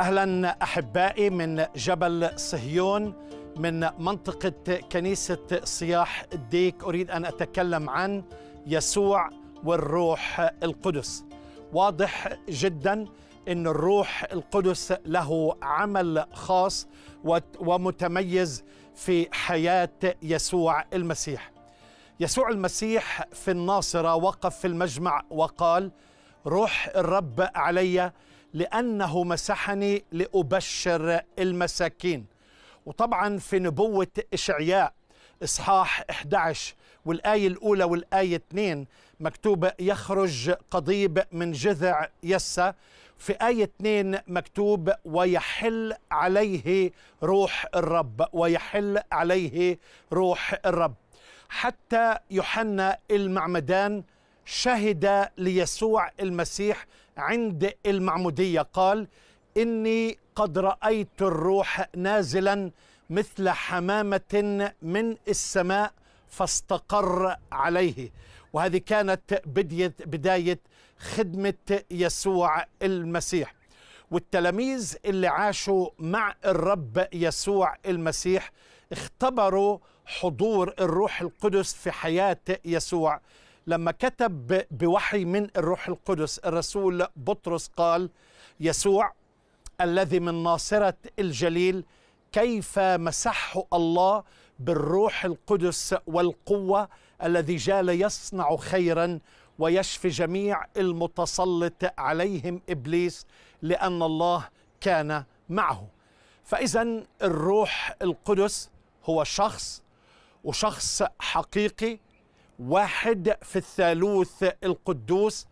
اهلا احبائي من جبل صهيون من منطقه كنيسه صياح الديك اريد ان اتكلم عن يسوع والروح القدس واضح جدا ان الروح القدس له عمل خاص ومتميز في حياه يسوع المسيح يسوع المسيح في الناصره وقف في المجمع وقال روح الرب عليّ لأنه مسحني لأبشر المساكين وطبعا في نبوة إشعياء إصحاح 11 والآية الأولى والآية 2 مكتوب يخرج قضيب من جذع يسا في آية 2 مكتوب ويحل عليه روح الرب ويحل عليه روح الرب حتى يوحنا المعمدان شهد ليسوع المسيح عند المعمودية قال إني قد رأيت الروح نازلا مثل حمامة من السماء فاستقر عليه وهذه كانت بدية بداية خدمة يسوع المسيح والتلاميذ اللي عاشوا مع الرب يسوع المسيح اختبروا حضور الروح القدس في حياة يسوع لما كتب بوحي من الروح القدس الرسول بطرس قال يسوع الذي من ناصرة الجليل كيف مسحه الله بالروح القدس والقوة الذي جال يصنع خيرا ويشفي جميع المتسلط عليهم إبليس لأن الله كان معه فإذا الروح القدس هو شخص وشخص حقيقي واحد في الثالوث القدوس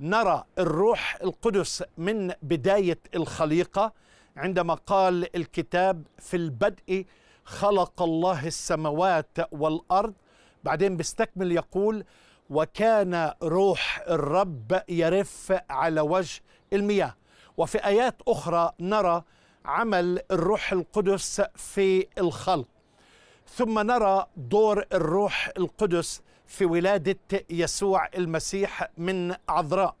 نرى الروح القدس من بداية الخليقة عندما قال الكتاب في البدء خلق الله السماوات والأرض بعدين بيستكمل يقول وكان روح الرب يرف على وجه المياه وفي آيات أخرى نرى عمل الروح القدس في الخلق ثم نرى دور الروح القدس في ولاده يسوع المسيح من عذراء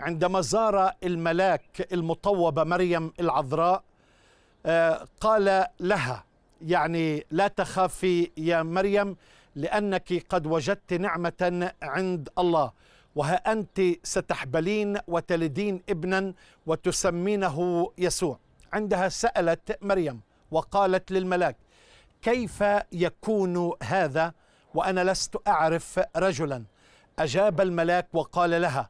عندما زار الملاك المطوبه مريم العذراء آه، قال لها يعني لا تخافي يا مريم لانك قد وجدت نعمه عند الله وها انت ستحبلين وتلدين ابنا وتسمينه يسوع عندها سالت مريم وقالت للملاك كيف يكون هذا وأنا لست أعرف رجلا أجاب الملاك وقال لها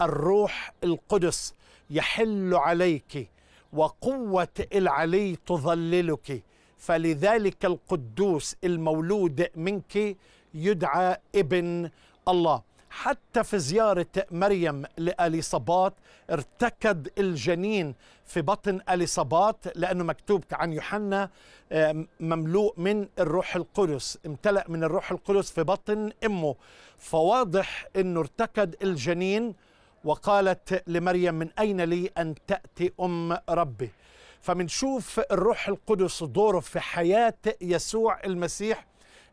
الروح القدس يحل عليك وقوة العلي تظللك فلذلك القدوس المولود منك يدعى ابن الله حتى في زيارة مريم لأليصابات ارتكد الجنين في بطن أليصابات لأنه مكتوب عن يوحنا آه، مملوء من الروح القدس امتلأ من الروح القدس في بطن أمه فواضح أنه ارتكد الجنين وقالت لمريم من أين لي أن تأتي أم ربي فمنشوف الروح القدس دوره في حياة يسوع المسيح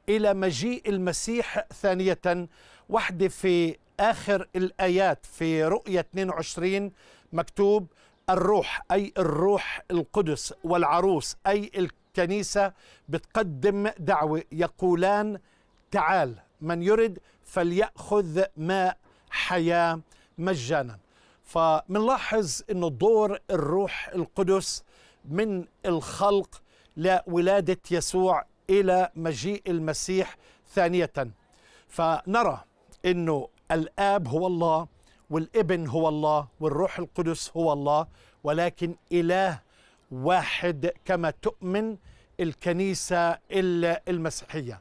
إلى مجيء المسيح ثانية واحدة في آخر الآيات في رؤية 22 مكتوب الروح أي الروح القدس والعروس أي الكنيسة بتقدم دعوة يقولان تعال من يرد فليأخذ ماء حياة مجانا فمنلاحظ أنه دور الروح القدس من الخلق لولادة يسوع إلى مجيء المسيح ثانية فنرى انه الاب هو الله والابن هو الله والروح القدس هو الله ولكن اله واحد كما تؤمن الكنيسه المسيحيه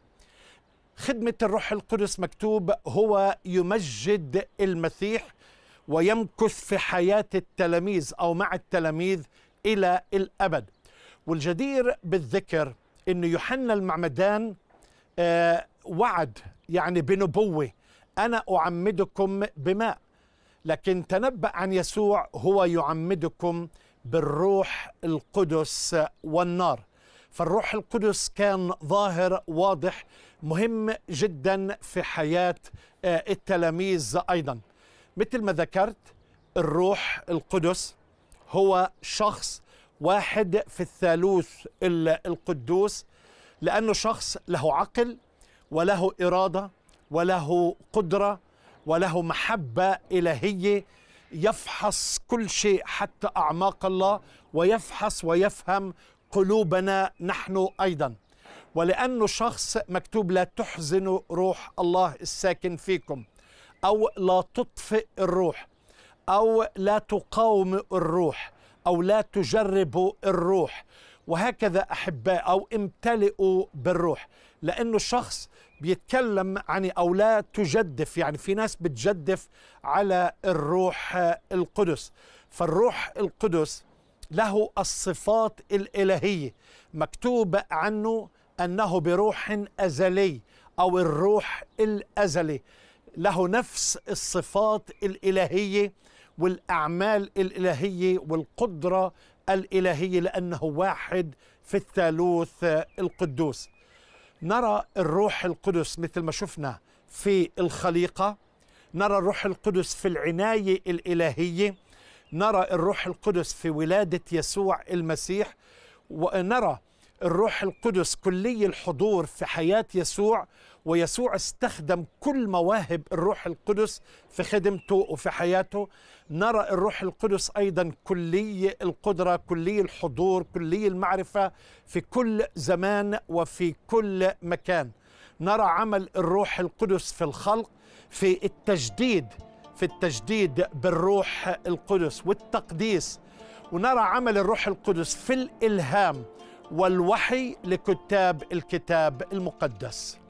خدمه الروح القدس مكتوب هو يمجد المسيح ويمكث في حياه التلاميذ او مع التلاميذ الى الابد والجدير بالذكر ان يوحنا المعمدان آه، وعد يعني بنبوه أنا أعمدكم بماء لكن تنبأ عن يسوع هو يعمدكم بالروح القدس والنار فالروح القدس كان ظاهر واضح مهم جدا في حياة آه، التلاميذ أيضا مثل ما ذكرت الروح القدس هو شخص واحد في الثالوث القدوس لأنه شخص له عقل وله إرادة وله قدرة وله محبة إلهية يفحص كل شيء حتى أعماق الله ويفحص ويفهم قلوبنا نحن أيضا ولأنه شخص مكتوب لا تحزن روح الله الساكن فيكم أو لا تطفئ الروح أو لا تقاوم الروح أو لا تجربوا الروح وهكذا أحباء أو امتلئوا بالروح لأنه شخص بيتكلم عن او لا تجدف يعني في ناس بتجدف على الروح القدس فالروح القدس له الصفات الالهيه مكتوب عنه انه بروح ازلي او الروح الازلي له نفس الصفات الالهيه والاعمال الالهيه والقدره الالهيه لانه واحد في الثالوث القدوس نرى الروح القدس مثل ما شفنا في الخليقه نرى الروح القدس في العنايه الالهيه نرى الروح القدس في ولاده يسوع المسيح ونرى الروح القدس كلي الحضور في حياه يسوع ويسوع استخدم كل مواهب الروح القدس في خدمته وفي حياته نرى الروح القدس ايضا كلي القدره كلي الحضور كلي المعرفه في كل زمان وفي كل مكان نرى عمل الروح القدس في الخلق في التجديد في التجديد بالروح القدس والتقديس ونرى عمل الروح القدس في الالهام والوحي لكتاب الكتاب المقدس